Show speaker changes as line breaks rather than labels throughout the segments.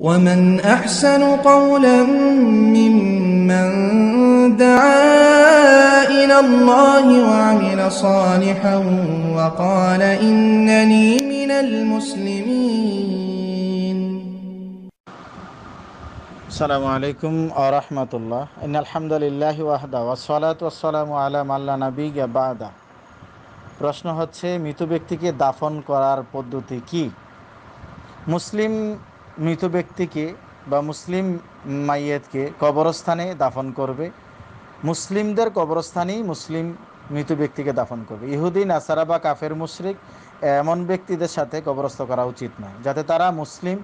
ومن أحسن قولا ممن دعا إلى الله وعمل صالحا وقال إنني من المسلمين السلام عليكم ورحمة الله إن الحمد لله وحده والصلاة والسلام على من لا نبي بعده প্রশ্ন হচ্ছে মৃত ব্যক্তিকে দাফন করার পদ্ধতি কি মুসলিম মৃত ব্যক্তিকে বা মুসলিম মাইয়েতকে কবরস্থানে দাফন করবে মুসলিমদের কবরস্থানেই মুসলিম মৃত ব্যক্তিকে দাফন করবে ইহুদি নাসারা বা কাফের মুশরিক এমন ব্যক্তিদের সাথে কবরস্থ করা উচিত নয় যাতে তারা মুসলিম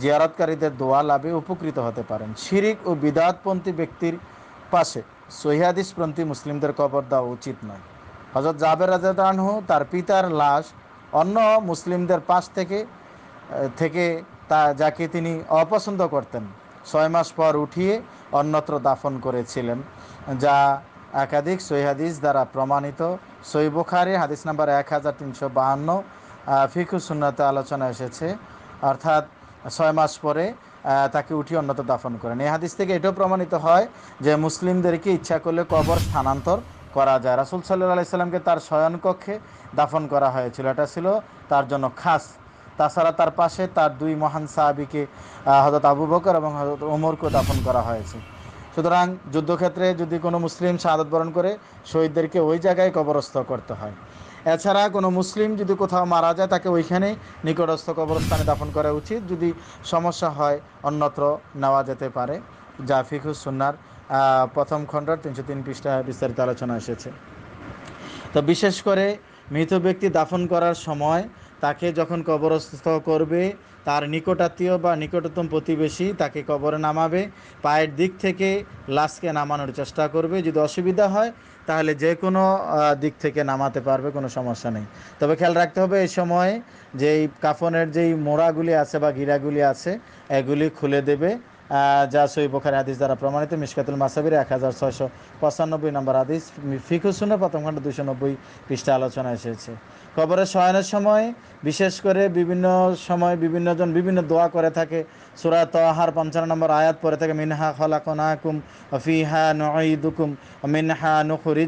জিয়ারতকারীদের দোয়া লাভে উপকৃত হতে পারেন শিরিক ও বিদাতপন্থী ব্যক্তির পাশে সহিয়াদিসপন্থী মুসলিমদের কবর দেওয়া উচিত নয় হজরত জাবের রাজাদানহু তার পিতার লাশ অন্য মুসলিমদের পাশ থেকে থেকে তা যাকে তিনি অপছন্দ করতেন ছয় মাস পর উঠিয়ে অন্যত্র দাফন করেছিলেন যা একাধিক সৈহাদিস দ্বারা প্রমাণিত সৈবুখারি হাদিস নাম্বার এক হাজার তিনশো বাহান্ন ফিকু সুন্নাতে আলোচনা এসেছে অর্থাৎ ছয় মাস পরে তাকে উঠিয়ে অন্যত দাফন করেন এই হাদিস থেকে এটাও প্রমাণিত হয় যে মুসলিমদেরকে ইচ্ছা করলে কবর স্থানান্তর করা যায় রাসুল সাল্লাহ আলাইসাল্লামকে তার শয়নকক্ষে দাফন করা হয়েছিল এটা ছিল তার জন্য খাস তাছাড়া তার পাশে তার দুই মহান সাহাবিকে হজরত আবু বকর এবং হজরত ওমরকে দাফন করা হয়েছে সুতরাং যুদ্ধক্ষেত্রে যদি কোনো মুসলিম শাহাদত বরণ করে শহীদদেরকে ওই জায়গায় কবরস্থ করতে হয় এছাড়া কোনো মুসলিম যদি কোথাও মারা যায় তাকে ওইখানে নিকটস্থ কবরস্থানে দাফন করা উচিত যদি সমস্যা হয় অন্যত্র নেওয়া যেতে পারে যা ফিকুস সুন্নার প্রথম খণ্ডের তিনশো তিন পৃষ্ঠা বিস্তারিত আলোচনা এসেছে তো বিশেষ করে মৃত ব্যক্তি দাফন করার সময় তাকে যখন কবরস্থ করবে তার নিকটাত্মীয় বা নিকটতম প্রতিবেশী তাকে কবরে নামাবে পায়ের দিক থেকে লাশকে নামানোর চেষ্টা করবে যদি অসুবিধা হয় তাহলে যে কোনো দিক থেকে নামাতে পারবে কোনো সমস্যা নেই তবে খেয়াল রাখতে হবে এই সময় যেই কাফনের যেই মোড়াগুলি আছে বা গিরাগুলি আছে এগুলি খুলে দেবে যা সই বোখারি হাদিস দ্বারা প্রমাণিত মিসকাতুল মাসাবির এক হাজার ছয়শো পঁচানব্বই নম্বর হাদিস ফিকুসুনের প্রথম খণ্ড দুশো নব্বই পৃষ্ঠা আলোচনা এসেছে কবরের শয়নের সময় বিশেষ করে বিভিন্ন সময় বিভিন্নজন বিভিন্ন দোয়া করে থাকে সুরা তহার পঞ্চান্ন নম্বর আয়াত পরে থাকে মিনহা খলা খলাকুম ফিহা নুকুম মিনহা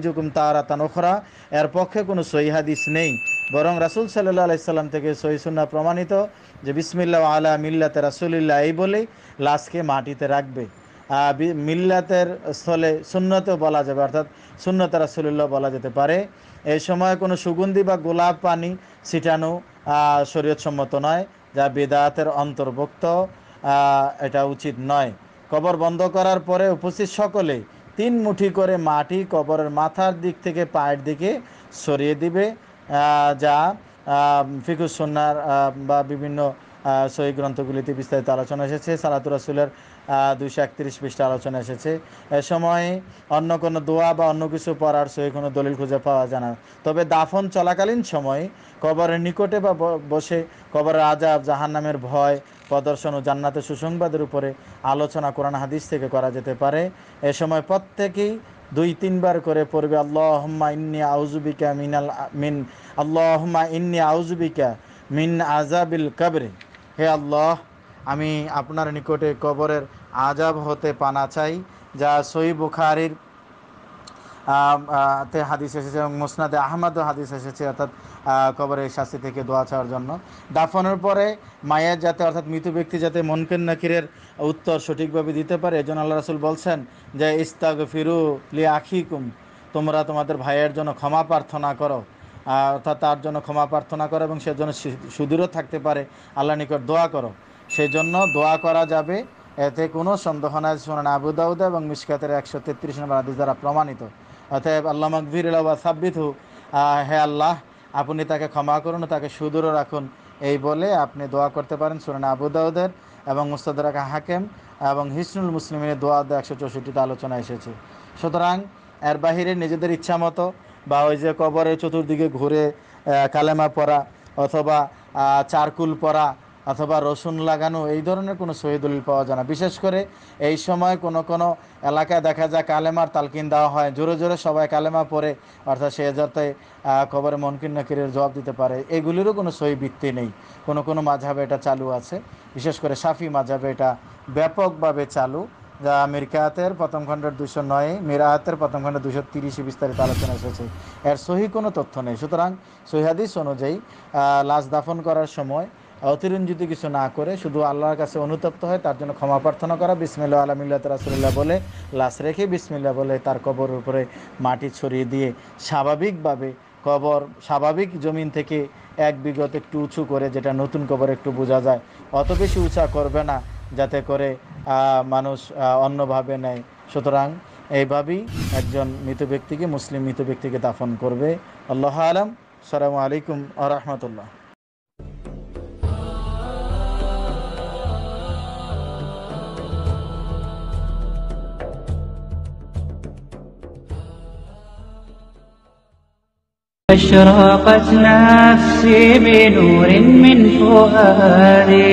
জুকুম তারা তানুখরা এর পক্ষে কোনো সই হাদিস নেই বরং রাসুল সাল্লাহ আলাইসাল্লাম থেকে সহিসুন্না প্রমাণিত যে বিসমিল্লা আলা মিল্লাতে রাসুলিল্লাহ এই বলেই লাশকে মাটিতে রাখবে মিল্লাতের স্থলে সুন্নতও বলা যাবে অর্থাৎ সুন্নত রাসুল্লাহ বলা যেতে পারে এই সময় কোনো সুগন্ধি বা গোলাপ পানি ছিটানো শরীরসম্মত নয় যা বেদাতের অন্তর্ভুক্ত এটা উচিত নয় কবর বন্ধ করার পরে উপস্থিত সকলে তিন মুঠি করে মাটি কবরের মাথার দিক থেকে পায়ের দিকে সরিয়ে দিবে যা ফিকুসন্নার বা বিভিন্ন সেই গ্রন্থগুলিতে বিস্তারিত আলোচনা এসেছে সালাতু রাসুলের দুইশো একত্রিশ পৃষ্ঠা আলোচনা এসেছে এ সময় অন্য কোনো দোয়া বা অন্য কিছু পড়ার সহি কোনো দলিল খুঁজে পাওয়া যায় না তবে দাফন চলাকালীন সময়ে কবরের নিকটে বা বসে কবরের আজাব জাহান্নামের ভয় প্রদর্শন ও জান্নাতের সুসংবাদের উপরে আলোচনা কোরআন হাদিস থেকে করা যেতে পারে এ সময় প্রত্যেকেই দুই তিনবার করে পড়বে আল্লাহম্মা ইন্নি আউজুবিকা মিনাল মিন আল্লাহম্মা ইন্নি আউজুবিকা মিন আজাবিল কাবরে হে আল্লাহ আমি আপনার নিকটে কবরের আজাব হতে পানা চাই যা সই বুখারির তে হাদিস এসেছে এবং মুসনাদে আহমদ হাদিস এসেছে অর্থাৎ কবরের শাস্তি থেকে দোয়া চাওয়ার জন্য দাফনের পরে মায়ের যাতে অর্থাৎ মৃত ব্যক্তি যাতে মনকেন নাকিরের উত্তর সঠিকভাবে দিতে পারে এজন্য আল্লাহ রাসুল বলছেন যে ইস্তাক ফিরু লি আখিকুম তোমরা তোমাদের ভাইয়ের জন্য ক্ষমা প্রার্থনা করো অর্থাৎ তার জন্য ক্ষমা প্রার্থনা করো এবং সেজন্য সুদূরও থাকতে পারে আল্লাহ নিকট দোয়া করো সেজন্য দোয়া করা যাবে এতে কোনো সন্দেহ নাই শোনান আবু দাউদা এবং মিসকাতের একশো তেত্রিশ নম্বর আদিস দ্বারা প্রমাণিত অতএব আল্লাহ মকভির বা সাব্বিত হে আল্লাহ আপনি তাকে ক্ষমা করুন তাকে সুদূরও রাখুন এই বলে আপনি দোয়া করতে পারেন সুরান আবু দাউদের এবং রাখা হাকেম এবং হিসনুল মুসলিমের দোয়া একশো চৌষট্টিতে আলোচনা এসেছে সুতরাং এর বাহিরে নিজেদের ইচ্ছা মতো বা ওই যে কবরের চতুর্দিকে ঘুরে কালেমা পরা অথবা চারকুল পরা অথবা রসুন লাগানো এই ধরনের কোনো শহীদুলিল পাওয়া যায় না বিশেষ করে এই সময় কোনো কোনো এলাকায় দেখা যায় কালেমার তালকিন দেওয়া হয় জোরে জোরে সবাই কালেমা পরে অর্থাৎ সে যাতে খবরে মনকিন নাকিরের জবাব দিতে পারে এগুলিরও কোনো সহি বৃত্তি নেই কোনো কোনো মাঝাবে এটা চালু আছে বিশেষ করে সাফি মাঝাবে এটা ব্যাপকভাবে চালু যা মিরকাতের প্রথম খণ্ডের দুশো নয় মিরাহাতের প্রথম খণ্ডের দুশো তিরিশে বিস্তারিত আলোচনা এসেছে এর সহি কোনো তথ্য নেই সুতরাং সহিহাদিস অনুযায়ী লাশ দাফন করার সময় অতিরঞ্জিত কিছু না করে শুধু আল্লাহর কাছে অনুতপ্ত হয় তার জন্য ক্ষমা প্রার্থনা করা বিসমিল্লা আলমিল্লা রাসুল্লাহ বলে লাশ রেখে বিসমিল্লা বলে তার কবর উপরে মাটি ছড়িয়ে দিয়ে স্বাভাবিকভাবে কবর স্বাভাবিক জমিন থেকে এক বিগত একটু উঁচু করে যেটা নতুন কবর একটু বোঝা যায় অত বেশি উঁচা করবে না যাতে করে মানুষ অন্যভাবে নেয় সুতরাং এইভাবেই একজন মৃত ব্যক্তিকে মুসলিম মৃত ব্যক্তিকে দাফন করবে আল্লাহ আলম সালামু আলাইকুম আ রহমতুল্লাহ أشرقت نفسي بنور من فؤادي